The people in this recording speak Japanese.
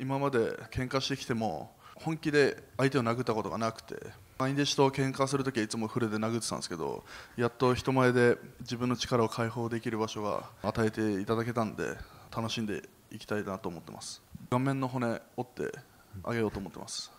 今まで喧嘩してきても本気で相手を殴ったことがなくて兄弟子と喧嘩するときはいつも筆で殴ってたんですけどやっと人前で自分の力を解放できる場所が与えていただけたんで楽しんでいきたいなと思ってます顔面の骨折ってあげようと思ってます